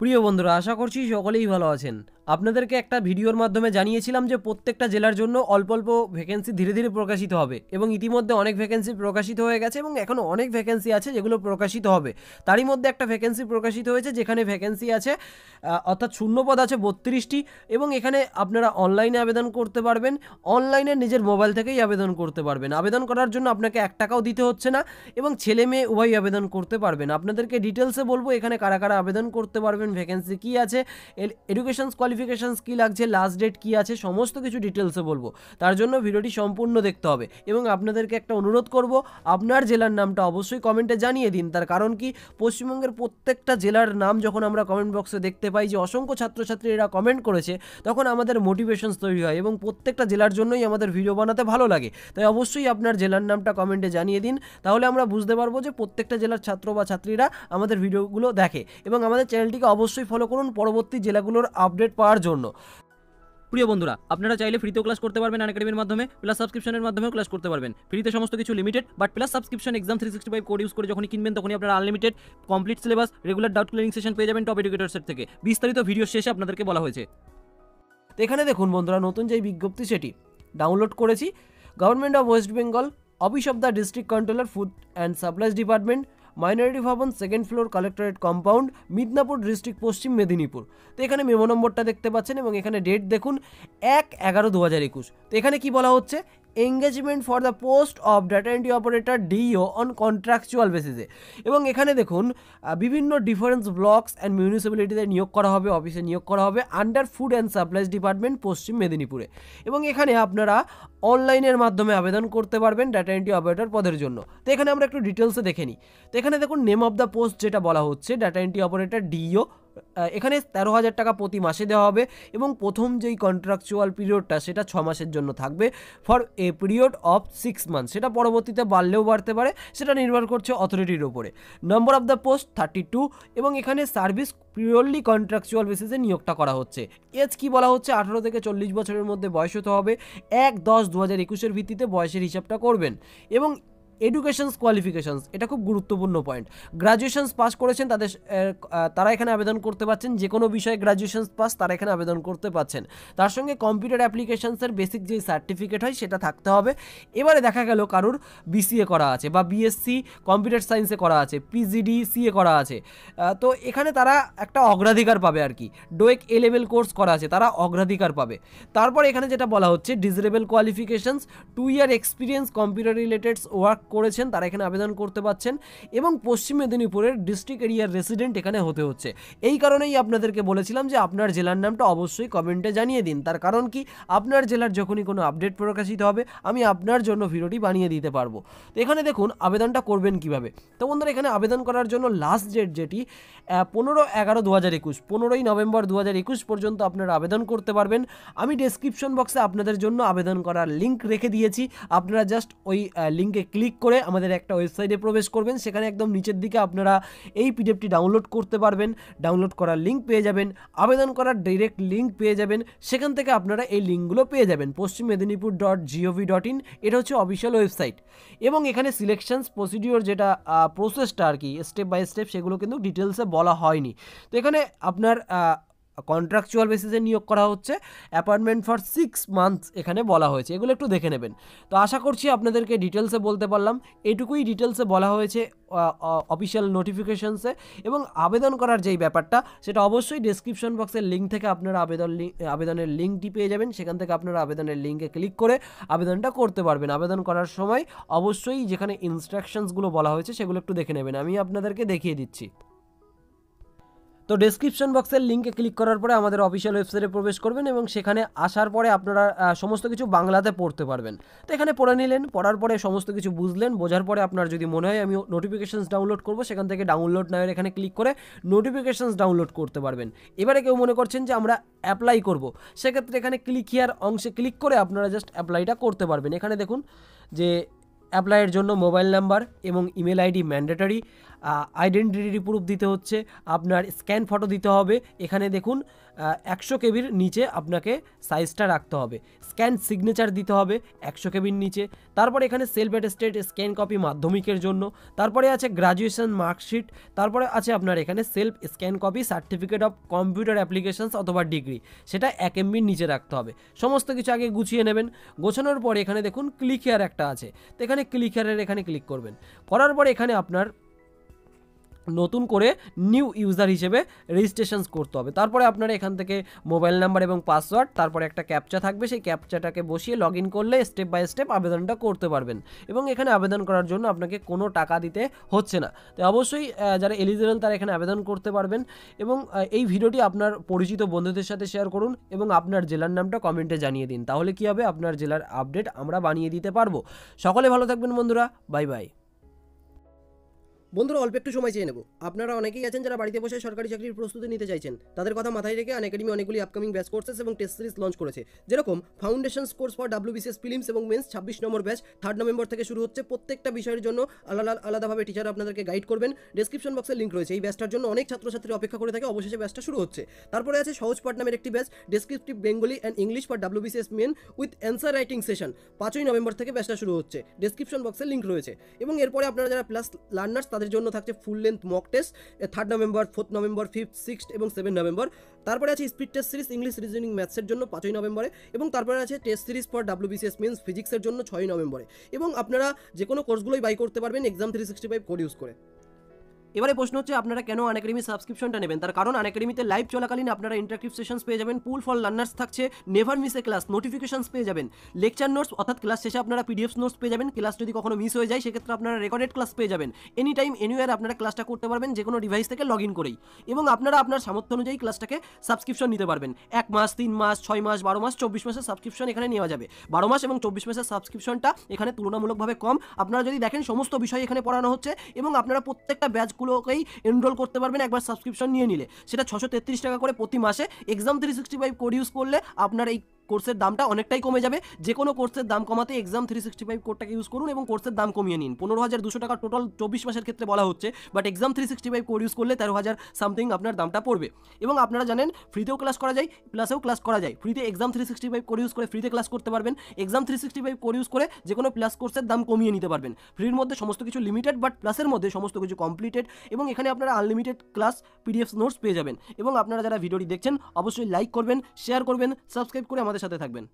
প্রিয় বন্ধুরা আশা করছি সকলেই ভালো আছেন আপনাদেরকে একটা ভিডিওর মাধ্যমে জানিয়েছিলাম যে প্রত্যেকটা জেলার জন্য অল্প অল্প ভ্যাকেন্সি ধীরে ধীরে প্রকাশিত হবে এবং ইতিমধ্যে অনেক ভ্যাকেন্সি প্রকাশিত হয়ে গেছে এবং এখনও অনেক ভ্যাকেন্সি আছে যেগুলো প্রকাশিত হবে তারই মধ্যে একটা ভ্যাকেন্সি প্রকাশিত হয়েছে যেখানে ভ্যাকেন্সি আছে অর্থাৎ শূন্যপদ আছে বত্রিশটি এবং এখানে আপনারা অনলাইনে আবেদন করতে পারবেন অনলাইনে নিজের মোবাইল থেকেই আবেদন করতে পারবেন আবেদন করার জন্য আপনাকে এক টাকাও দিতে হচ্ছে না এবং ছেলে মেয়ে উভয়ই আবেদন করতে পারবেন আপনাদেরকে ডিটেলসে বলবো এখানে কারা কারা আবেদন করতে পারবেন ভ্যাকেন্সি কী আছে এডুকেশন কোয়ালিফিকেশন নোটিফিকেশান কী লাগছে লাস্ট ডেট কী আছে সমস্ত কিছু ডিটেলসে বলবো তার জন্য ভিডিওটি সম্পূর্ণ দেখতে হবে এবং আপনাদেরকে একটা অনুরোধ করব আপনার জেলার নামটা অবশ্যই কমেন্টে জানিয়ে দিন তার কারণ কি পশ্চিমবঙ্গের প্রত্যেকটা জেলার নাম যখন আমরা কমেন্ট বক্সে দেখতে পাই যে অসংখ্য ছাত্রছাত্রী এরা কমেন্ট করেছে তখন আমাদের মোটিভেশনস তৈরি হয় এবং প্রত্যেকটা জেলার জন্যই আমাদের ভিডিও বানাতে ভালো লাগে তাই অবশ্যই আপনার জেলার নামটা কমেন্টে জানিয়ে দিন তাহলে আমরা বুঝতে পারবো যে প্রত্যেকটা জেলার ছাত্র বা ছাত্রীরা আমাদের ভিডিওগুলো দেখে এবং আমাদের চ্যানেলটিকে অবশ্যই ফলো করুন পরবর্তী জেলাগুলোর আপডেট পাওয়ার পাওয়ার জন্য প্রিয় বন্ধুরা আপনারা চাইলে ফ্রিতেও ক্লাস করতে পারবেন অ্যাকাডেমির মাধ্যমে প্লাস সাবস্ক্রিপশনের মাধ্যমেও ক্লাস করতে পারবেন ফ্রিতে সমস্ত কিছু limited but plus subscription exam three sixty five code use করে যখনই কিনবেন তখনই আপনারা unlimited complete syllabus regular doubt clearing session পেয়ে যাবেন টপ এডুকেটর সেট থেকে বিস্তারিত ভিডিও শেষে আপনাদেরকে বলা হয়েছে তো এখানে দেখুন বন্ধুরা নতুন যে বিজ্ঞপ্তি সেটি ডাউনলোড করেছি government of West Bengal office of the district controller food and supplies department minority Bhavan second floor collectorate compound Midnapore district Paschim Medinipur তো এখানে মেমো নম্বরটা দেখতে পাচ্ছেন এবং এখানে ডেট দেখুন এক এগারো দু হাজার একুশ তো এখানে কি বলা হচ্ছে engagement for the post of data entry operator DEO on contractual বেসিসে এবং এখানে দেখুন বিভিন্ন ডিফারেন্স ব্লকস অ্যান্ড মিউনিসিপ্যালিটিতে নিয়োগ করা হবে অফিসে নিয়োগ করা হবে under food and supplies department Paschim মেদিনীপুরে এবং এখানে আপনারা অনলাইনের মাধ্যমে আবেদন করতে পারবেন ডাটা এন্ট্রি অপারেটর পদের জন্য তো এখানে আমরা একটু ডিটেলসে দেখে নিই তো এখানে দেখুন নেম অফ দ্য পোস্ট যেটা বলা হচ্ছে ডাটা এন্ট্রি অপারেটর ডিও এখানে তেরো হাজার টাকা প্রতি মাসে দেওয়া হবে এবং প্রথম যেই কন্ট্রাকচুয়াল পিরিয়ডটা সেটা ছ মাসের জন্য থাকবে for a period of six month সেটা পরবর্তীতে বাড়লেও বাড়তে পারে সেটা নির্ভর করছে অথরিটির ওপরে number of the post thirty two এবং এখানে সার্ভিস পিওরলি কন্ট্রাকচুয়াল বেসিসে নিয়োগটা করা হচ্ছে এজ কি বলা হচ্ছে আঠারো থেকে চল্লিশ বছরের মধ্যে বয়স হতে হবে এক দশ দু হাজার একুশের ভিত্তিতে বয়সের হিসাবটা করবেন এবং এডুকেশনস কোয়ালিফিকেশনস এটা খুব গুরুত্বপূর্ণ পয়েন্ট গ্রাজুয়েশনস পাস করেছেন তাদের তারা এখানে আবেদন করতে পারছেন যে কোনো বিষয়ে গ্রাজুয়েশনস পাস তারা এখানে আবেদন করতে পারছেন তার সঙ্গে কম্পিউটার অ্যাপ্লিকেশনসের বেসিক যে সার্টিফিকেট হয় সেটা থাকতে হবে এবারে দেখা গেল কারুর বিসিএ করা আছে বা বিএসসি কম্পিউটার সায়েন্সে করা আছে পিজিডি সিএ করা আছে তো এখানে তারা একটা অগ্রাধিকার পাবে আর কি ডোয়েক এ লেভেল কোর্স করা আছে তারা অগ্রাধিকার পাবে তারপর এখানে যেটা বলা হচ্ছে desirable qualifications two year experience computer related work করেছেন তারা এখানে আবেদন করতে পারছেন এবং পশ্চিম মেদিনীপুরের ডিস্ট্রিক্ট এরিয়ার রেসিডেন্ট এখানে হতে হচ্ছে এই কারণেই আপনাদেরকে বলেছিলাম যে আপনার জেলার নামটা অবশ্যই কমেন্টে জানিয়ে দিন তার কারণ কি আপনার জেলার যখনই কোনো আপডেট প্রকাশিত হবে আমি আপনার জন্য ভিডিওটি বানিয়ে দিতে পারবো তো এখানে দেখুন আবেদনটা করবেন কিভাবে তো বন্ধুরা এখানে আবেদন করার জন্য লাস্ট ডেট যেটি পনেরো এগারো দু হাজার একুশ পনেরোই নভেম্বর দু হাজার একুশ পর্যন্ত আপনারা আবেদন করতে পারবেন আমি ডেসক্রিপশন বক্সে আপনাদের জন্য আবেদন করার লিঙ্ক রেখে দিয়েছি আপনারা জাস্ট ওই লিঙ্কে ক্লিক করে আমাদের একটা ওয়েবসাইটে প্রবেশ করবেন সেখানে একদম নিচের দিকে আপনারা এই পিডিএফটি ডাউনলোড করতে পারবেন ডাউনলোড করার লিঙ্ক পেয়ে যাবেন আবেদন করার ডিরেক্ট লিঙ্ক পেয়ে যাবেন সেখান থেকে আপনারা এই লিঙ্কগুলো পেয়ে যাবেন Paschim Medinipur dot GOV dot in এটা হচ্ছে অফিসিয়াল ওয়েবসাইট এবং এখানে সিলেকশনস প্রসিডিওর যেটা প্রসেসটা আর কি স্টেপ বাই স্টেপ সেগুলো কিন্তু ডিটেলসে বলা হয়নি তো এখানে আপনার কন্ট্রাকচুয়াল বেসিসে নিয়োগ করা হচ্ছে অ্যাপয়েন্টমেন্ট ফর সিক্স মান্থস এখানে বলা হয়েছে এগুলো একটু দেখে নেবেন তো আশা করছি আপনাদেরকে ডিটেলসে বলতে পারলাম এটুকুই ডিটেলসে বলা হয়েছে অফিসিয়াল নোটিফিকেশানসে এবং আবেদন করার যেই ব্যাপারটা সেটা অবশ্যই ডিসক্রিপশন বক্সের লিঙ্ক থেকে আপনারা আবেদন আবেদনের লিঙ্কটি পেয়ে যাবেন সেখান থেকে আপনারা আবেদনের লিঙ্কে ক্লিক করে আবেদনটা করতে পারবেন আবেদন করার সময় অবশ্যই যেখানে ইনস্ট্রাকশনসগুলো বলা হয়েছে সেগুলো একটু দেখে নেবেন আমি আপনাদেরকে দেখিয়ে দিচ্ছি তো ডেসক্রিপশন বক্সের লিঙ্কে ক্লিক করার পরে আমাদের অফিসিয়াল ওয়েবসাইটে প্রবেশ করবেন এবং সেখানে আসার পরে আপনারা সমস্ত কিছু বাংলাতে পড়তে পারবেন তো এখানে পড়ে নিলেন পড়ার পরে সমস্ত কিছু বুঝলেন বোঝার পরে আপনার যদি মনে হয় আমি নোটিফিকেশানস ডাউনলোড করবো সেখান থেকে ডাউনলোড নাও এখানে ক্লিক করে নোটিফিকেশানস ডাউনলোড করতে পারবেন এবারে কেউ মনে করছেন যে আমরা অ্যাপ্লাই করব সেক্ষেত্রে এখানে ক্লিক হিয়ার অংশে ক্লিক করে আপনারা জাস্ট অ্যাপ্লাইটা করতে পারবেন এখানে দেখুন যে অ্যাপ্লাইয়ের জন্য মোবাইল নাম্বার এবং email ID mandatory identity proof দিতে হচ্ছে আপনার স্ক্যান ফটো দিতে হবে এখানে দেখুন একশো কেবির নিচে আপনাকে সাইজটা রাখতে হবে স্ক্যান সিগনেচার দিতে হবে একশো কেবির নিচে তারপরে এখানে সেলফ অ্যাটেস্টেড স্ক্যান কপি মাধ্যমিকের জন্য তারপরে আছে গ্রাজুয়েশন মার্কশিট তারপরে আছে আপনার এখানে self scan copy certificate of computer applications অথবা ডিগ্রি সেটা এক এমবির নিচে রাখতে হবে সমস্ত কিছু আগে গুছিয়ে নেবেন গোছানোর পরে এখানে দেখুন ক্লিক হেয়ার একটা আছে তো এখানে ক্লিক হেয়ারের এখানে ক্লিক করবেন করার পরে এখানে আপনার নতুন করে নিউ ইউজার হিসেবে রেজিস্ট্রেশন করতে হবে তারপরে আপনারা এখান থেকে মোবাইল নাম্বার এবং পাসওয়ার্ড তারপরে একটা ক্যাপচা থাকবে সেই ক্যাপচাটাকে বসিয়ে লগ করলে স্টেপ বাই স্টেপ আবেদনটা করতে পারবেন এবং এখানে আবেদন করার জন্য আপনাকে কোনো টাকা দিতে হচ্ছে না তো অবশ্যই যারা এলিজিবেল তারা এখানে আবেদন করতে পারবেন এবং এই ভিডিওটি আপনার পরিচিত বন্ধুদের সাথে শেয়ার করুন এবং আপনার জেলার নামটা কমেন্টে জানিয়ে দিন তাহলে কি হবে আপনার জেলার আপডেট আমরা বানিয়ে দিতে পারবো সকলে ভালো থাকবেন বন্ধুরা বাই বাই বন্ধুরা অল্প একটু সময় চেয়ে নেব আপনারা অনেকেই আছেন যারা বাড়িতে বসে সরকারি চাকরির প্রস্তুতি নিতে চাইছেন তাদের কথা মাথায় রেখে অ্যাকাডেমি অনেকগুলি আপকামিং ব্যাচ কোর্সেস এবং টেস্ট সিরিজ লঞ্চ করেছে যেরকম foundation course for WBCS prelims এবং মেন্স ছাব্বিশ নম্বর ব্যাচ থার্ড নভেম্বর থেকে শুরু হচ্ছে প্রত্যেকটা বিষয়ের জন্য আলাদা আলাদাভাবে টিচার আপনাদেরকে গাইড করবেন ডিসক্রিপশন বক্সে লিঙ্ক রয়েছে এই ব্যাচটার জন্য অনেক ছাত্রছাত্রী অপেক্ষা করে থাকে অবশেষে ব্যাচটা শুরু হচ্ছে তারপরে আছে সহজ পাঠ নামের একটি batch descriptive Bengali and English for WBCS main with answer writing session পাঁচই নভেম্বর থেকে ব্যাচটা শুরু হচ্ছে ডিসক্রিপশন বক্সে লিঙ্ক রয়েছে এবং এরপরে আপনারা যারা প্লাস লার্নার্স তাদের জন্য থাকছে full length mock test third November fourth November fifth sixth এবং সেভেন নভেম্বর তারপরে আছে speed test series English reasoning ম্যাথসের জন্য পাঁচই নভেম্বরে এবং তারপরে আছে test series for WBCS mains ফিজিক্সের জন্য ছয়ই নভেম্বরে এবং আপনারা যে কোনো কোর্সগুলোই বাই করতে পারবেন exam three sixty five code use করে এবারে প্রশ্ন হচ্ছে আপনারা কেন আনএকাডেমি সাবস্ক্রিপশনটা নেবেন তার কারণ আনএকাডেমিতে লাইভ চলাকালীন আপনারা ইন্টারঅ্যাক্টিভ সেশনস পেয়ে যাবেন পুল ফর লার্নার্স থাকছে never miss a class notifications পেয়ে যাবেন লেকচার নোটস অর্থাৎ ক্লাস শেষে আপনারা পিডিএফ নোটস পেয়ে যাবেন ক্লাস যদি কখনো মিস হয়ে যায় সেক্ষেত্রে আপনারা রেকর্ডেড ক্লাস পেয়ে যাবেন এনি টাইম এনিওয়ার আপনারা ক্লাসটা করতে পারবেন যে কোনো ডিভাইস থেকে লগ ইন করেই এবং আপনারা আপনার সামর্থ্য অনুযায়ী ক্লাসটাকে সাবস্ক্রিপশন নিতে পারবেন এক মাস তিন মাস ছয় মাস বারো মাস চব্বিশ মাসের সাবস্ক্রিপশন এখানে নেওয়া যাবে বারো মাস এবং চব্বিশ মাসের সাবস্ক্রিপশনটা এখানে তুলনামূলকভাবে কম আপনারা যদি দেখেন সমস্ত বিষয় এখানে পড়ানো হচ্ছে এবং আপনারা প্রত্যেকটা ব্যাচ কোর্সগুলোকেই এনরোল করতে পারবেন একবার সাবস্ক্রিপশন নিয়ে নিলে সেটা ছশো টাকা করে প্রতি মাসে exam three sixty five code use করলে আপনার এই কোর্সের দামটা অনেকটাই কমে যাবে যে কোনো কোর্সের দাম কমাতে এক্সাম থ্রি সিক্সটি ফাইভ কোডটাকে ইউজ করুন এবং কোর্সের দাম কমিয়ে নিন পনেরো হাজার দুশো টাকা টোটাল চব্বিশ মাসের ক্ষেত্রে বলা হচ্ছে but exam three sixty five code use করলে তেরো হাজার সামথিং আপনার দামটা পড়বে এবং আপনারা জানেন ফ্রিতেও ক্লাস করা যায় প্লাসেও ক্লাস করা যায় ফ্রিতে exam three sixty five code use করে ফ্রিতে ক্লাস করতে পারবেন exam three sixty five code use করে যে কোনো প্লাস কোর্সের দাম কমিয়ে নিতে পারবেন ফ্রির মধ্যে সমস্ত কিছু লিমিটেড বাট প্লাসের মধ্যে সমস্ত কিছু কমপ্লিটেড এবং এখানে আপনারা আনলিমিটেড ক্লাস পিডিএফ নোটস পেয়ে যাবেন এবং আপনারা যারা ভিডিওটি দেখছেন অবশ্যই লাইক করবেন শেয়ার করবেন সাবস্ক্রাইব করে আমাদের সাথে থাকবেন